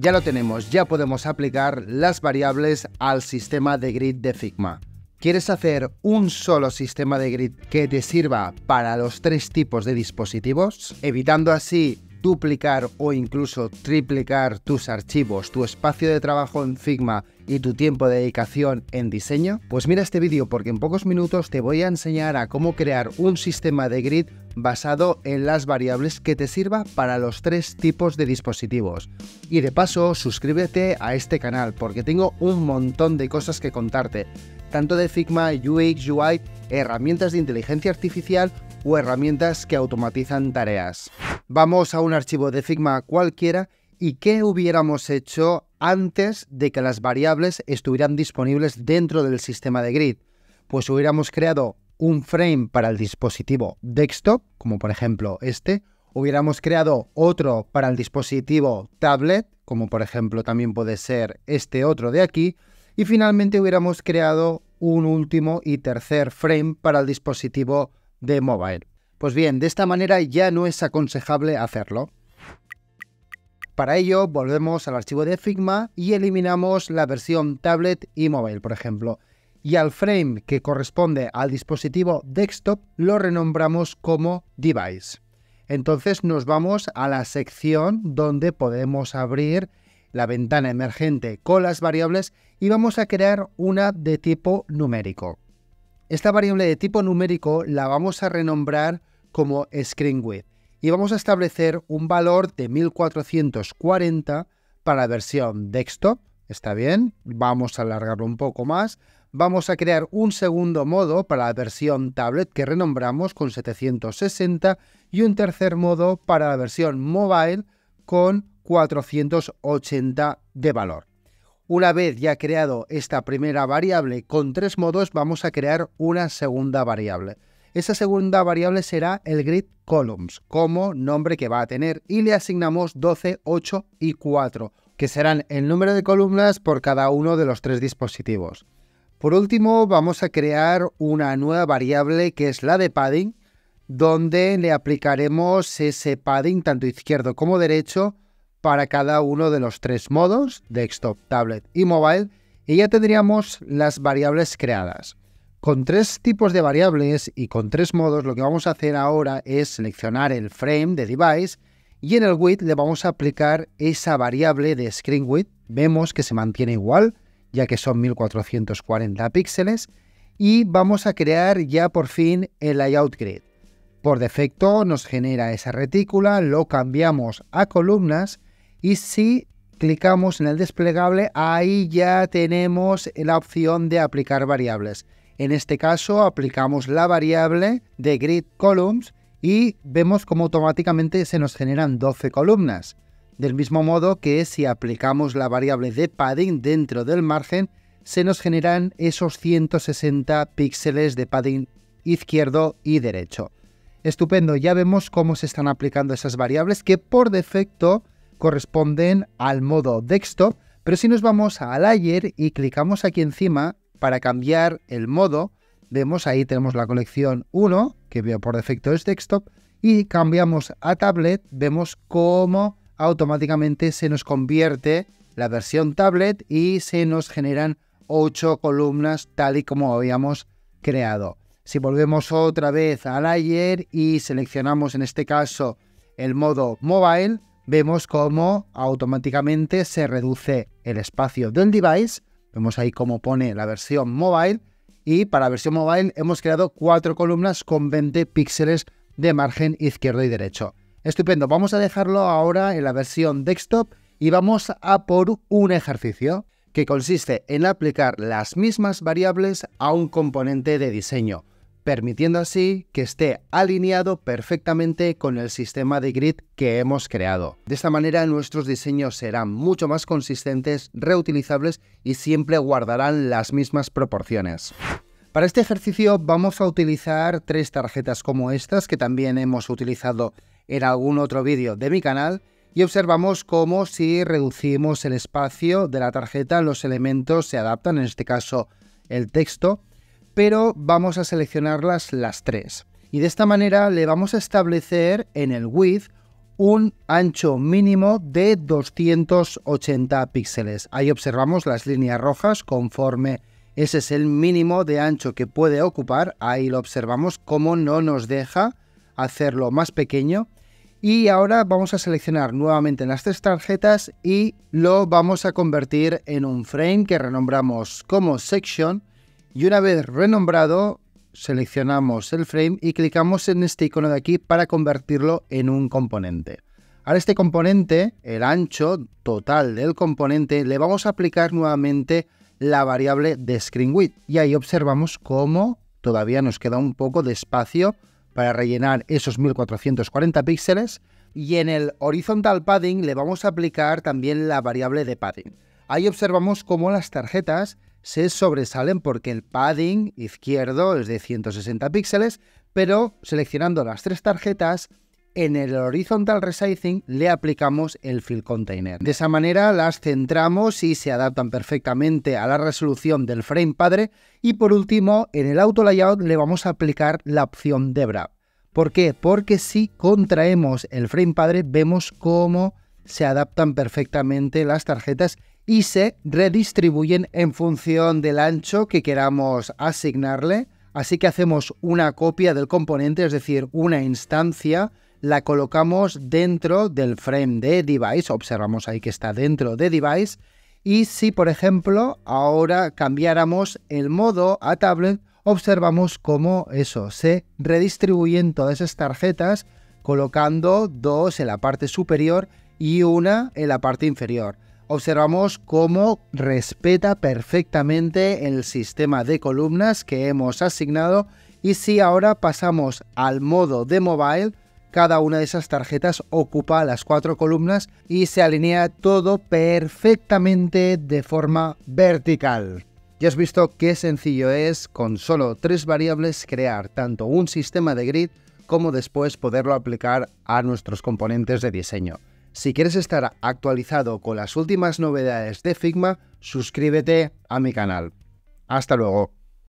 Ya lo tenemos, ya podemos aplicar las variables al sistema de grid de Figma. ¿Quieres hacer un solo sistema de grid que te sirva para los tres tipos de dispositivos? Evitando así duplicar o incluso triplicar tus archivos, tu espacio de trabajo en Figma y tu tiempo de dedicación en diseño? Pues mira este vídeo porque en pocos minutos te voy a enseñar a cómo crear un sistema de grid basado en las variables que te sirva para los tres tipos de dispositivos. Y de paso, suscríbete a este canal porque tengo un montón de cosas que contarte, tanto de Figma, UX, UI, herramientas de inteligencia artificial o herramientas que automatizan tareas. Vamos a un archivo de Figma cualquiera y qué hubiéramos hecho antes de que las variables estuvieran disponibles dentro del sistema de grid. Pues hubiéramos creado un frame para el dispositivo desktop, como por ejemplo este, hubiéramos creado otro para el dispositivo tablet, como por ejemplo también puede ser este otro de aquí, y finalmente hubiéramos creado un último y tercer frame para el dispositivo de mobile. Pues bien, de esta manera ya no es aconsejable hacerlo. Para ello, volvemos al archivo de Figma y eliminamos la versión tablet y mobile, por ejemplo. Y al frame que corresponde al dispositivo desktop lo renombramos como device. Entonces nos vamos a la sección donde podemos abrir la ventana emergente con las variables y vamos a crear una de tipo numérico. Esta variable de tipo numérico la vamos a renombrar como screen width y vamos a establecer un valor de 1440 para la versión desktop, está bien, vamos a alargarlo un poco más, vamos a crear un segundo modo para la versión tablet que renombramos con 760 y un tercer modo para la versión mobile con 480 de valor. Una vez ya creado esta primera variable con tres modos, vamos a crear una segunda variable. Esa segunda variable será el grid columns, como nombre que va a tener, y le asignamos 12, 8 y 4, que serán el número de columnas por cada uno de los tres dispositivos. Por último, vamos a crear una nueva variable que es la de padding, donde le aplicaremos ese padding tanto izquierdo como derecho, para cada uno de los tres modos, desktop, tablet y mobile, y ya tendríamos las variables creadas. Con tres tipos de variables y con tres modos, lo que vamos a hacer ahora es seleccionar el frame de device y en el width le vamos a aplicar esa variable de screen width. Vemos que se mantiene igual, ya que son 1440 píxeles, y vamos a crear ya por fin el layout grid. Por defecto nos genera esa retícula, lo cambiamos a columnas y si clicamos en el desplegable, ahí ya tenemos la opción de aplicar variables. En este caso aplicamos la variable de grid columns y vemos cómo automáticamente se nos generan 12 columnas. Del mismo modo que si aplicamos la variable de padding dentro del margen, se nos generan esos 160 píxeles de padding izquierdo y derecho. Estupendo, ya vemos cómo se están aplicando esas variables que por defecto corresponden al modo desktop, pero si nos vamos a layer y clicamos aquí encima para cambiar el modo, vemos ahí tenemos la colección 1, que por defecto es desktop, y cambiamos a tablet, vemos cómo automáticamente se nos convierte la versión tablet y se nos generan 8 columnas tal y como habíamos creado. Si volvemos otra vez a layer y seleccionamos en este caso el modo mobile, vemos cómo automáticamente se reduce el espacio del device. Vemos ahí cómo pone la versión mobile. Y para la versión mobile hemos creado cuatro columnas con 20 píxeles de margen izquierdo y derecho. Estupendo, vamos a dejarlo ahora en la versión desktop y vamos a por un ejercicio que consiste en aplicar las mismas variables a un componente de diseño permitiendo así que esté alineado perfectamente con el sistema de grid que hemos creado. De esta manera nuestros diseños serán mucho más consistentes, reutilizables y siempre guardarán las mismas proporciones. Para este ejercicio vamos a utilizar tres tarjetas como estas que también hemos utilizado en algún otro vídeo de mi canal y observamos cómo si reducimos el espacio de la tarjeta los elementos se adaptan, en este caso el texto, pero vamos a seleccionarlas las tres. Y de esta manera le vamos a establecer en el width un ancho mínimo de 280 píxeles. Ahí observamos las líneas rojas conforme ese es el mínimo de ancho que puede ocupar. Ahí lo observamos como no nos deja hacerlo más pequeño. Y ahora vamos a seleccionar nuevamente las tres tarjetas y lo vamos a convertir en un frame que renombramos como section y una vez renombrado, seleccionamos el frame y clicamos en este icono de aquí para convertirlo en un componente. Ahora este componente, el ancho total del componente, le vamos a aplicar nuevamente la variable de screen width y ahí observamos cómo todavía nos queda un poco de espacio para rellenar esos 1440 píxeles y en el horizontal padding le vamos a aplicar también la variable de padding. Ahí observamos cómo las tarjetas se sobresalen porque el padding izquierdo es de 160 píxeles, pero seleccionando las tres tarjetas, en el horizontal resizing le aplicamos el fill container. De esa manera las centramos y se adaptan perfectamente a la resolución del frame padre. Y por último, en el auto layout le vamos a aplicar la opción de wrap. ¿Por qué? Porque si contraemos el frame padre vemos cómo se adaptan perfectamente las tarjetas y se redistribuyen en función del ancho que queramos asignarle. Así que hacemos una copia del componente, es decir, una instancia, la colocamos dentro del frame de device, observamos ahí que está dentro de device, y si por ejemplo ahora cambiáramos el modo a tablet, observamos cómo eso, se redistribuyen todas esas tarjetas colocando dos en la parte superior y una en la parte inferior observamos cómo respeta perfectamente el sistema de columnas que hemos asignado y si ahora pasamos al modo de mobile, cada una de esas tarjetas ocupa las cuatro columnas y se alinea todo perfectamente de forma vertical. Ya has visto qué sencillo es con solo tres variables crear tanto un sistema de grid como después poderlo aplicar a nuestros componentes de diseño. Si quieres estar actualizado con las últimas novedades de Figma, suscríbete a mi canal. Hasta luego.